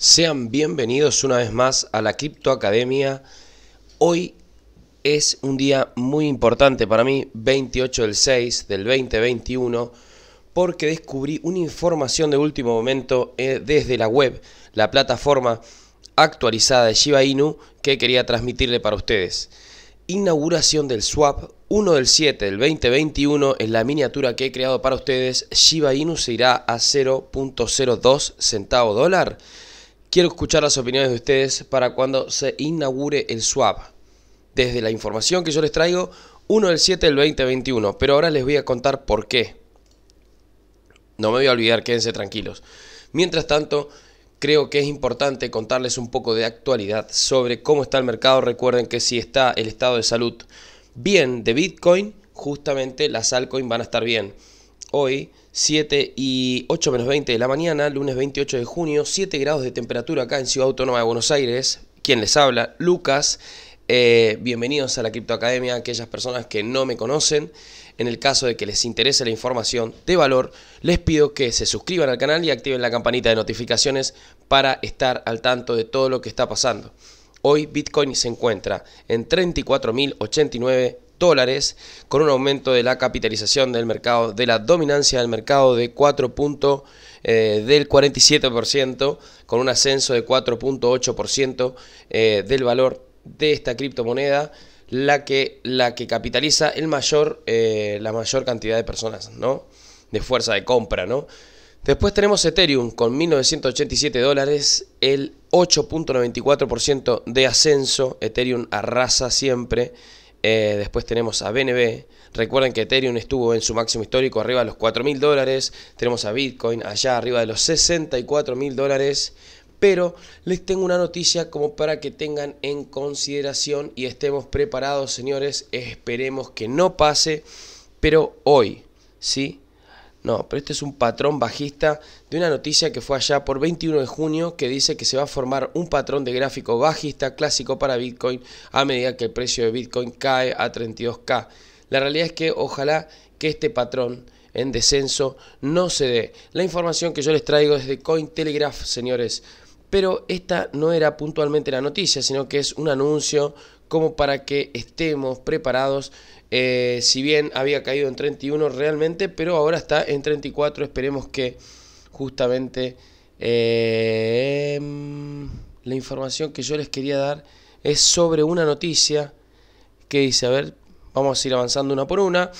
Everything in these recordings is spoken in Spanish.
Sean bienvenidos una vez más a la Crypto Academia. Hoy es un día muy importante para mí, 28 del 6 del 2021, porque descubrí una información de último momento eh, desde la web, la plataforma actualizada de Shiba Inu que quería transmitirle para ustedes. Inauguración del swap 1 del 7 del 2021 en la miniatura que he creado para ustedes, Shiba Inu se irá a 0.02 centavo dólar Quiero escuchar las opiniones de ustedes para cuando se inaugure el swap. Desde la información que yo les traigo, 1 del 7 del 2021, pero ahora les voy a contar por qué. No me voy a olvidar, quédense tranquilos. Mientras tanto, creo que es importante contarles un poco de actualidad sobre cómo está el mercado. Recuerden que si está el estado de salud bien de Bitcoin, justamente las altcoins van a estar bien hoy, 7 y 8 menos 20 de la mañana, lunes 28 de junio, 7 grados de temperatura acá en Ciudad Autónoma de Buenos Aires. ¿Quién les habla, Lucas. Eh, bienvenidos a la Academia, aquellas personas que no me conocen. En el caso de que les interese la información de valor, les pido que se suscriban al canal y activen la campanita de notificaciones para estar al tanto de todo lo que está pasando. Hoy Bitcoin se encuentra en 34.089 dólares, con un aumento de la capitalización del mercado, de la dominancia del mercado de 4 eh, del 47%, con un ascenso de 4.8% eh, del valor de esta criptomoneda, la que, la que capitaliza el mayor, eh, la mayor cantidad de personas, ¿no? De fuerza de compra, ¿no? Después tenemos Ethereum con 1987 dólares, el 8.94% de ascenso. Ethereum arrasa siempre. Eh, después tenemos a BNB. Recuerden que Ethereum estuvo en su máximo histórico arriba de los 4 mil dólares. Tenemos a Bitcoin allá arriba de los 64 mil dólares. Pero les tengo una noticia como para que tengan en consideración y estemos preparados, señores. Esperemos que no pase. Pero hoy, ¿sí? No, pero este es un patrón bajista de una noticia que fue allá por 21 de junio que dice que se va a formar un patrón de gráfico bajista clásico para Bitcoin a medida que el precio de Bitcoin cae a 32K. La realidad es que ojalá que este patrón en descenso no se dé. La información que yo les traigo es de Cointelegraph, señores. Pero esta no era puntualmente la noticia, sino que es un anuncio como para que estemos preparados eh, si bien había caído en 31 realmente, pero ahora está en 34. Esperemos que justamente em, la información que yo les quería dar es sobre una noticia que dice, a ver, vamos a ir avanzando una por una.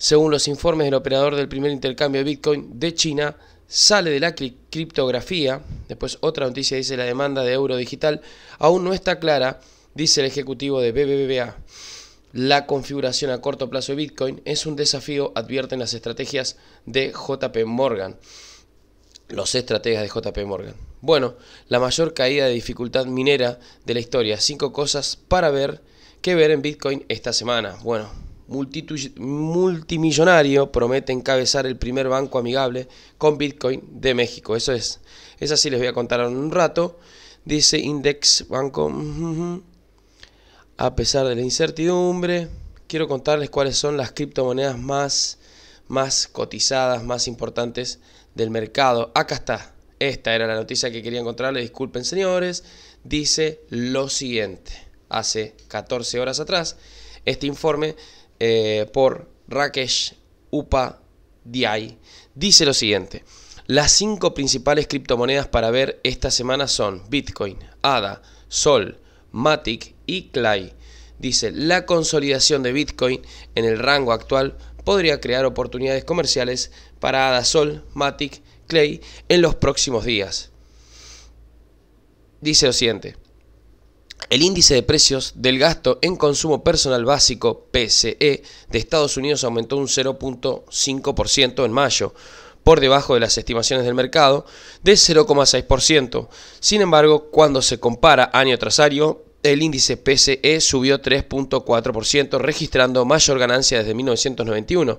Según los informes del operador del primer intercambio de Bitcoin de China, sale de la criptografía. Después otra noticia dice la demanda de euro digital aún no está clara, dice el ejecutivo de BBVA. La configuración a corto plazo de Bitcoin es un desafío, advierten las estrategias de JP Morgan. Los estrategas de JP Morgan. Bueno, la mayor caída de dificultad minera de la historia. Cinco cosas para ver que ver en Bitcoin esta semana. Bueno, multimillonario promete encabezar el primer banco amigable con Bitcoin de México. Eso es. Esa sí les voy a contar en un rato. Dice Index Banco. A pesar de la incertidumbre, quiero contarles cuáles son las criptomonedas más, más cotizadas, más importantes del mercado. Acá está. Esta era la noticia que quería encontrarles. Disculpen, señores. Dice lo siguiente. Hace 14 horas atrás, este informe eh, por Rakesh Di. dice lo siguiente. Las cinco principales criptomonedas para ver esta semana son Bitcoin, ADA, Sol, Matic y Clay. Dice, la consolidación de Bitcoin en el rango actual podría crear oportunidades comerciales para Adasol, Matic, Clay en los próximos días. Dice lo siguiente. El índice de precios del gasto en consumo personal básico, PCE, de Estados Unidos aumentó un 0.5% en mayo, por debajo de las estimaciones del mercado de 0,6%. Sin embargo, cuando se compara año tras año, el índice PCE subió 3.4%, registrando mayor ganancia desde 1991.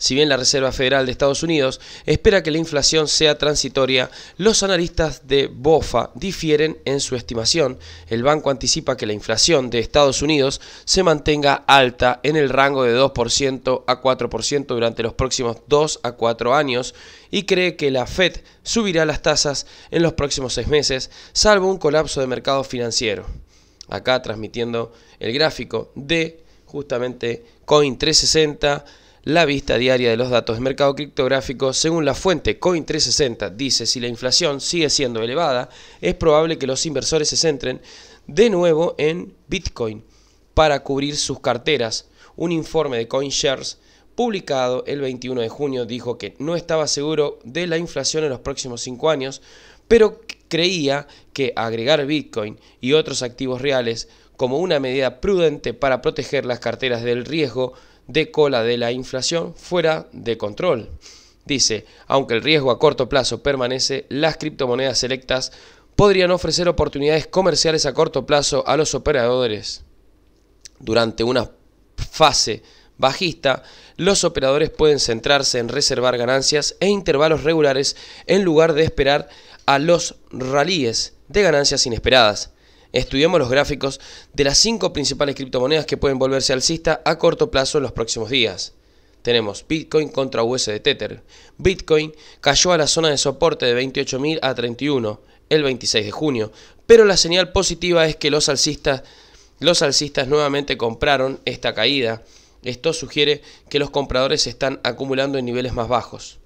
Si bien la Reserva Federal de Estados Unidos espera que la inflación sea transitoria, los analistas de BOFA difieren en su estimación. El banco anticipa que la inflación de Estados Unidos se mantenga alta en el rango de 2% a 4% durante los próximos 2 a 4 años y cree que la Fed subirá las tasas en los próximos 6 meses, salvo un colapso de mercado financiero. Acá transmitiendo el gráfico de justamente Coin 360 la vista diaria de los datos de mercado criptográfico, según la fuente Coin360, dice si la inflación sigue siendo elevada, es probable que los inversores se centren de nuevo en Bitcoin para cubrir sus carteras. Un informe de CoinShares publicado el 21 de junio dijo que no estaba seguro de la inflación en los próximos 5 años, pero creía que agregar Bitcoin y otros activos reales como una medida prudente para proteger las carteras del riesgo de cola de la inflación fuera de control. Dice, aunque el riesgo a corto plazo permanece, las criptomonedas selectas podrían ofrecer oportunidades comerciales a corto plazo a los operadores. Durante una fase bajista, los operadores pueden centrarse en reservar ganancias e intervalos regulares en lugar de esperar a los ralíes de ganancias inesperadas estudiamos los gráficos de las cinco principales criptomonedas que pueden volverse alcista a corto plazo en los próximos días. Tenemos Bitcoin contra USD Tether. Bitcoin cayó a la zona de soporte de 28.000 a 31 el 26 de junio, pero la señal positiva es que los alcistas, los alcistas nuevamente compraron esta caída. Esto sugiere que los compradores se están acumulando en niveles más bajos.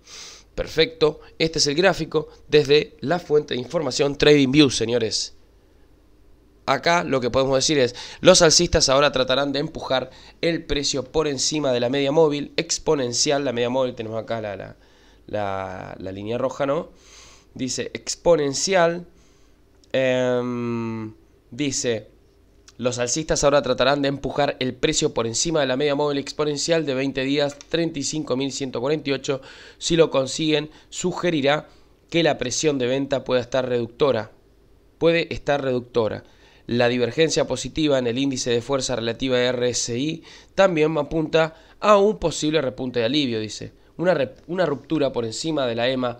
Perfecto, este es el gráfico desde la fuente de información TradingView, señores. Acá lo que podemos decir es, los alcistas ahora tratarán de empujar el precio por encima de la media móvil exponencial, la media móvil tenemos acá la, la, línea roja, ¿no? Dice exponencial, em, dice, los alcistas ahora tratarán de empujar el precio por encima de la media móvil exponencial de 20 días, 35.148, si lo consiguen, sugerirá que la presión de venta pueda estar reductora, puede estar reductora. La divergencia positiva en el índice de fuerza relativa RSI también apunta a un posible repunte de alivio, dice. Una, una ruptura por encima de la EMA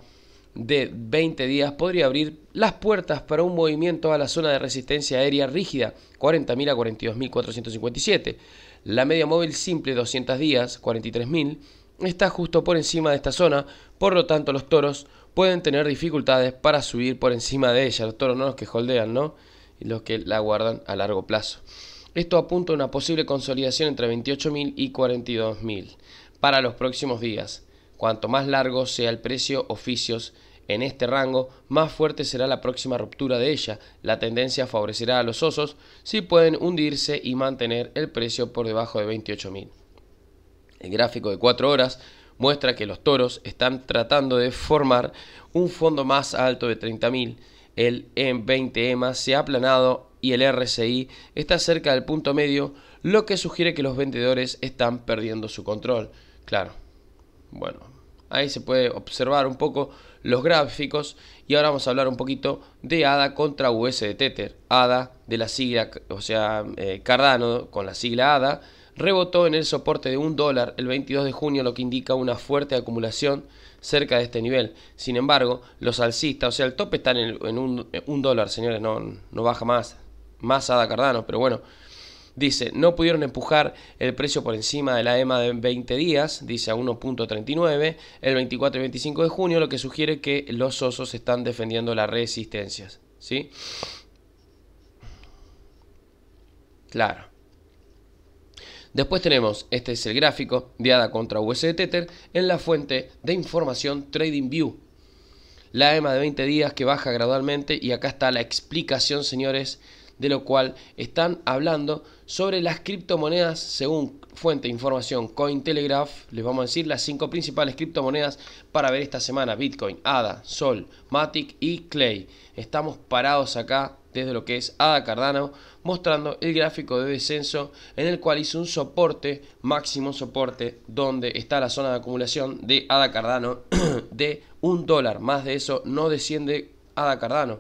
de 20 días podría abrir las puertas para un movimiento a la zona de resistencia aérea rígida, 40.000 a 42.457. La media móvil simple, 200 días, 43.000, está justo por encima de esta zona, por lo tanto los toros pueden tener dificultades para subir por encima de ella. Los toros no los que holdean, ¿no? los que la guardan a largo plazo. Esto apunta a una posible consolidación entre 28.000 y 42.000 para los próximos días. Cuanto más largo sea el precio oficios en este rango, más fuerte será la próxima ruptura de ella. La tendencia favorecerá a los osos si pueden hundirse y mantener el precio por debajo de 28.000. El gráfico de 4 horas muestra que los toros están tratando de formar un fondo más alto de 30.000 el m 20 ema se ha aplanado y el RSI está cerca del punto medio, lo que sugiere que los vendedores están perdiendo su control. Claro, bueno, ahí se puede observar un poco los gráficos y ahora vamos a hablar un poquito de ADA contra USDT, ADA de la sigla, o sea, eh, Cardano con la sigla ADA, rebotó en el soporte de un dólar el 22 de junio, lo que indica una fuerte acumulación cerca de este nivel. Sin embargo, los alcistas, o sea, el tope está en, eh, un, dólar, señores, no, no baja más. Más Ada Cardano, pero bueno. Dice, no pudieron empujar el precio por encima de la EMA de 20 días, dice a 1.39, el 24 y 25 de junio, lo que sugiere que los osos están defendiendo las resistencias. ¿Sí? Claro. Después tenemos, este es el gráfico de ADA contra USD Tether en la fuente de información TradingView. La EMA de 20 días que baja gradualmente y acá está la explicación, señores, de lo cual están hablando sobre las criptomonedas según fuente de información Cointelegraph. Les vamos a decir las cinco principales criptomonedas para ver esta semana. Bitcoin, ADA, Sol, Matic y Clay. Estamos parados acá desde lo que es ADA Cardano, mostrando el gráfico de descenso en el cual hizo un soporte, máximo soporte, donde está la zona de acumulación de ADA Cardano de un dólar. Más de eso no desciende ADA Cardano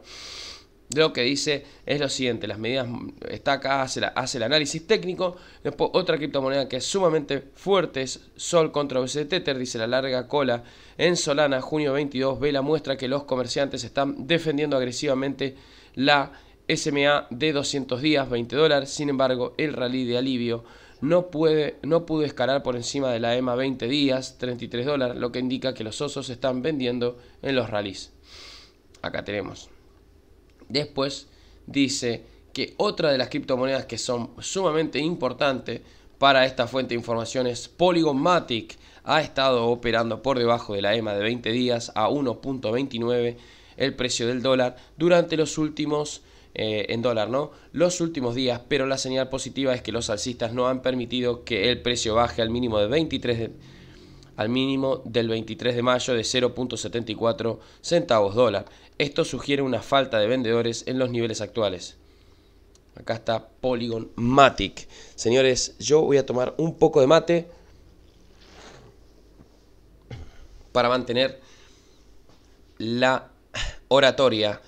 lo que dice es lo siguiente, las medidas, está acá, hace, el análisis técnico, después otra criptomoneda que es sumamente fuerte es Sol contra BC Tether, dice la larga cola en Solana, junio 22, ve la muestra que los comerciantes están defendiendo agresivamente la SMA de 200 días, 20 dólares, sin embargo el rally de alivio no, puede, no pudo escalar por encima de la EMA 20 días, 33 dólares, lo que indica que los osos están vendiendo en los rallies. Acá tenemos. Después dice que otra de las criptomonedas que son sumamente importantes para esta fuente de información es Polygon Ha estado operando por debajo de la EMA de 20 días a 1.29 el precio del dólar durante los últimos eh, en dólar, ¿no? Los últimos días, pero la señal positiva es que los alcistas no han permitido que el precio baje al mínimo de 23 al mínimo del 23 de mayo de 0.74 centavos dólar. Esto sugiere una falta de vendedores en los niveles actuales. Acá está Polygon Matic. Señores, yo voy a tomar un poco de mate para mantener la oratoria,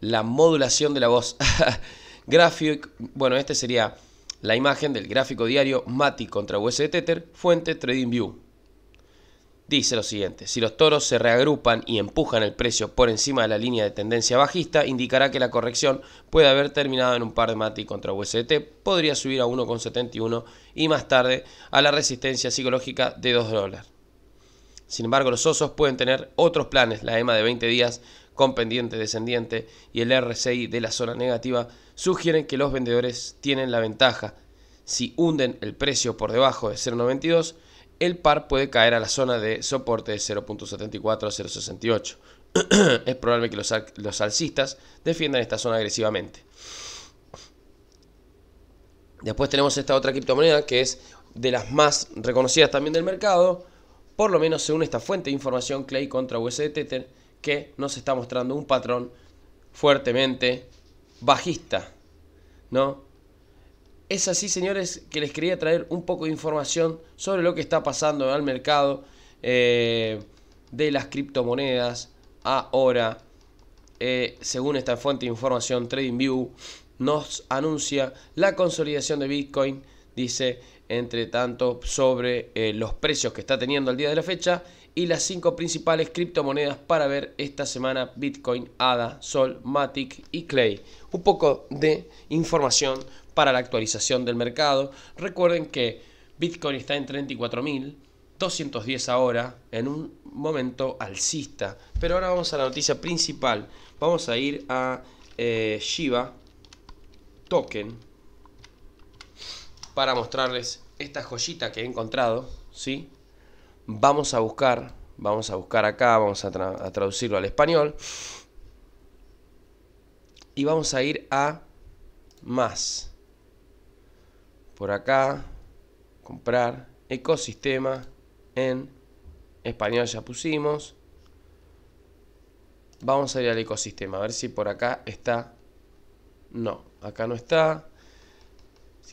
la modulación de la voz. bueno, este sería la imagen del gráfico diario Matic contra USD Tether, fuente TradingView dice lo siguiente, si los toros se reagrupan y empujan el precio por encima de la línea de tendencia bajista, indicará que la corrección puede haber terminado en un par de mati contra USDT, podría subir a 1,71 y más tarde a la resistencia psicológica de 2 dólares. Sin embargo, los osos pueden tener otros planes, la EMA de 20 días con pendiente descendiente y el RCI de la zona negativa sugieren que los vendedores tienen la ventaja. Si hunden el precio por debajo de 0,92, el par puede caer a la zona de soporte de 0.74 a 0.68. es probable que los, alcistas defiendan esta zona agresivamente. Después tenemos esta otra criptomoneda que es de las más reconocidas también del mercado, por lo menos según esta fuente de información Clay contra USDT, que nos está mostrando un patrón fuertemente bajista, ¿no? Es así, señores, que les quería traer un poco de información sobre lo que está pasando en el mercado eh, de las criptomonedas ahora. Eh, según esta fuente de información, TradingView nos anuncia la consolidación de Bitcoin, dice, entre tanto, sobre eh, los precios que está teniendo al día de la fecha y las cinco principales criptomonedas para ver esta semana Bitcoin, ADA, Sol, Matic y Clay. Un poco de información para la actualización del mercado. Recuerden que Bitcoin está en 34.210 ahora, en un momento alcista. Pero ahora vamos a la noticia principal. Vamos a ir a eh, Shiba Token para mostrarles esta joyita que he encontrado. ¿sí? Vamos a buscar, vamos a buscar acá, vamos a traducirlo al español. Y vamos a ir a más por acá, comprar, ecosistema, en español ya pusimos. Vamos a ir al ecosistema, a ver si por acá está. No, acá no está.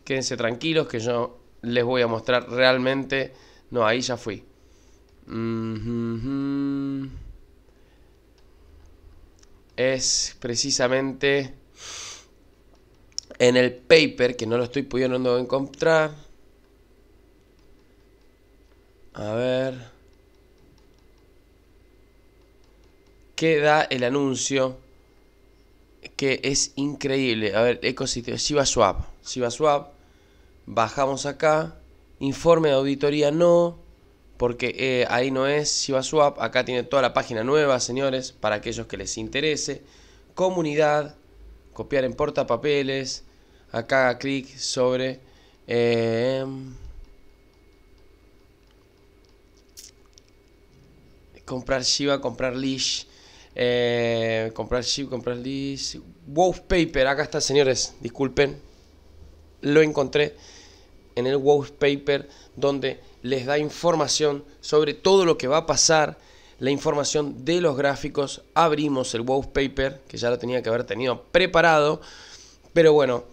Quédense tranquilos que yo les voy a mostrar realmente. No, ahí ya fui. Es precisamente en el paper, que no lo estoy pudiendo encontrar. A ver. Queda el anuncio que es increíble. A ver, ecosistema, swap. Swap. Bajamos acá. Informe de auditoría no. Porque eh, ahí no es Swap. Acá tiene toda la página nueva, señores. Para aquellos que les interese. Comunidad. Copiar en portapapeles Acá haga clic sobre... Em, comprar Shiva, comprar Leash. Eh, comprar Shiva, comprar Leash. Wallpaper, acá está, señores. Disculpen. Lo encontré en el wallpaper donde les da información sobre todo lo que va a pasar. La información de los gráficos. Abrimos el wallpaper, que ya lo tenía que haber tenido preparado. Pero bueno,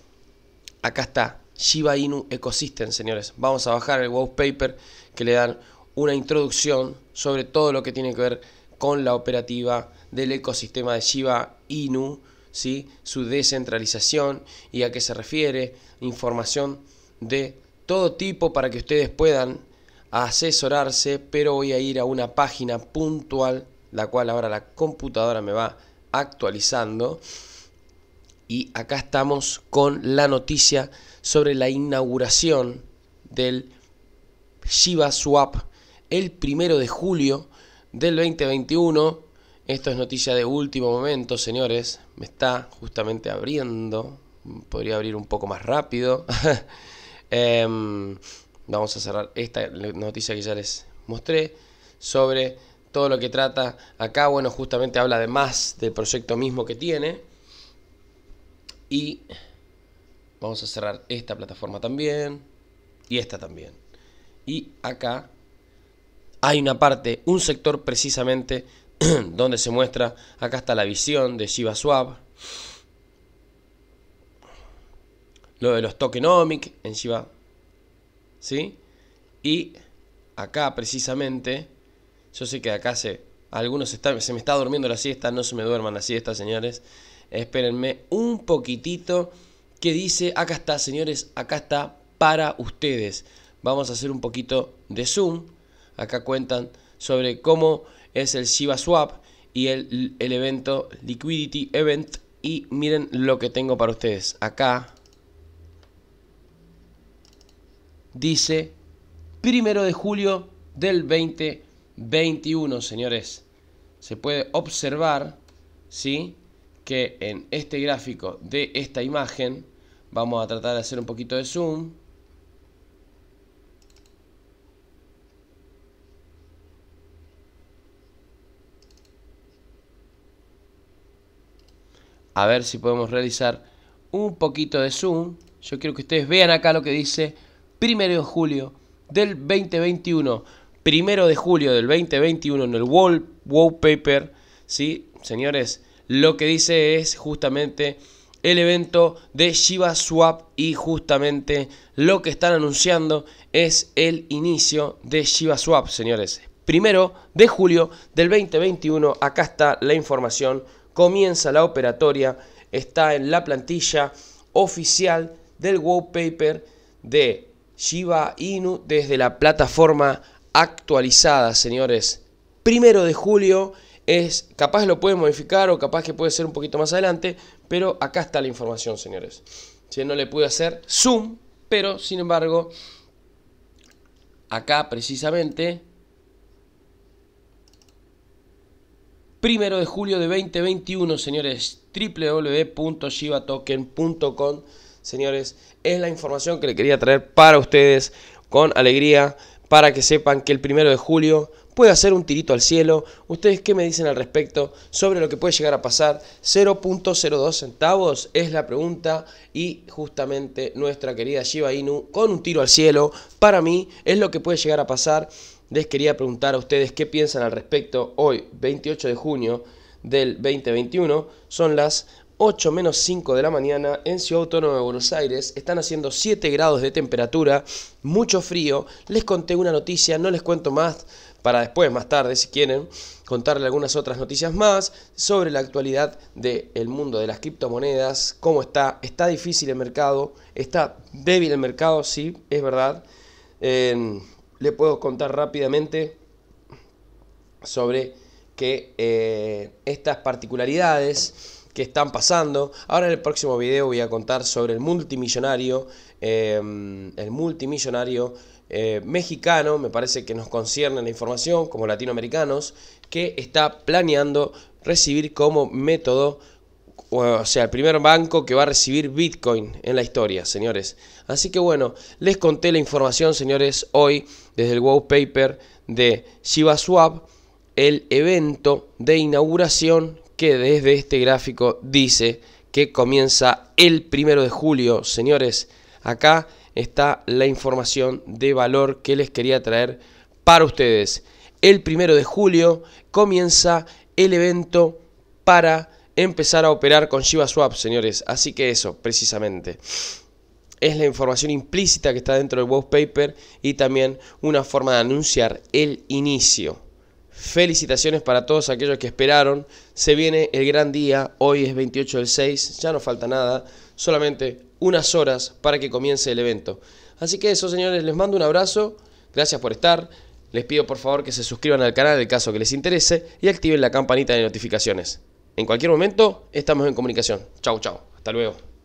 Acá está, Shiba Inu Ecosystem, señores. Vamos a bajar el wallpaper que le dan una introducción sobre todo lo que tiene que ver con la operativa del ecosistema de Shiba Inu, ¿sí? su descentralización y a qué se refiere, información de todo tipo para que ustedes puedan asesorarse, pero voy a ir a una página puntual, la cual ahora la computadora me va actualizando y acá estamos con la noticia sobre la inauguración del Shiva Swap el primero de julio del 2021. Esto es noticia de último momento, señores. Me está justamente abriendo. Podría abrir un poco más rápido. Em, vamos a cerrar esta noticia que ya les mostré sobre todo lo que trata acá. Bueno, justamente habla de más del proyecto mismo que tiene. Y vamos a cerrar esta plataforma también. Y esta también. Y acá hay una parte, un sector precisamente donde se muestra, acá está la visión de Shiva Swap. Lo de los tokenomic en Shiva ¿Sí? Y acá precisamente, yo sé que acá se, algunos están, se me está durmiendo la siesta, no se me duerman las siestas, señores. Espérenme un poquitito. Que dice, acá está, señores, acá está para ustedes. Vamos a hacer un poquito de zoom. Acá cuentan sobre cómo es el Shiba Swap y el, el evento Liquidity Event. Y miren lo que tengo para ustedes. Acá dice primero de julio del 2021, señores. Se puede observar, ¿sí? que en este gráfico de esta imagen vamos a tratar de hacer un poquito de zoom. A ver si podemos realizar un poquito de zoom. Yo quiero que ustedes vean acá lo que dice primero de julio del 2021. Primero de julio del 2021 en el wall, wallpaper. ¿sí? Señores, lo que dice es justamente el evento de Shiba Swap y justamente lo que están anunciando es el inicio de Shiba Swap, señores. Primero de julio del 2021, acá está la información, comienza la operatoria, está en la plantilla oficial del wallpaper de Shiba Inu desde la plataforma actualizada, señores. Primero de julio es capaz lo pueden modificar o capaz que puede ser un poquito más adelante, pero acá está la información, señores. Si no le pude hacer zoom, pero sin embargo, acá precisamente, primero de julio de 2021, señores, www.shivatoken.com, señores, es la información que le quería traer para ustedes con alegría, para que sepan que el primero de julio puede hacer un tirito al cielo. ¿Ustedes qué me dicen al respecto sobre lo que puede llegar a pasar? 0.02 centavos es la pregunta y justamente nuestra querida Shiba Inu con un tiro al cielo para mí es lo que puede llegar a pasar. Les quería preguntar a ustedes qué piensan al respecto hoy, 28 de junio del 2021. Son las 8 menos 5 de la mañana en Ciudad Autónoma de Buenos Aires. Están haciendo 7 grados de temperatura, mucho frío. Les conté una noticia, no les cuento más para después, más tarde, si quieren, contarle algunas otras noticias más sobre la actualidad del mundo de las criptomonedas, cómo está, está difícil el mercado, está débil el mercado, sí, es verdad. Em, le puedo contar rápidamente sobre que eh, estas particularidades que están pasando. Ahora en el próximo video voy a contar sobre el multimillonario, em, el multimillonario eh, mexicano, me parece que nos concierne la información como latinoamericanos, que está planeando recibir como método o sea, el primer banco que va a recibir Bitcoin en la historia, señores. Así que bueno, les conté la información, señores, hoy desde el wallpaper paper de Swap, el evento de inauguración que desde este gráfico dice que comienza el primero de julio. Señores, acá está la información de valor que les quería traer para ustedes. El primero de julio comienza el evento para empezar a operar con Shiba Swap, señores. Así que eso, precisamente. Es la información implícita que está dentro del wallpaper paper y también una forma de anunciar el inicio Felicitaciones para todos aquellos que esperaron. Se viene el gran día, hoy es 28 del 6, ya no falta nada, solamente unas horas para que comience el evento. Así que eso señores, les mando un abrazo, gracias por estar, les pido por favor que se suscriban al canal en caso que les interese y activen la campanita de notificaciones. En cualquier momento estamos en comunicación. Chau, chau, hasta luego.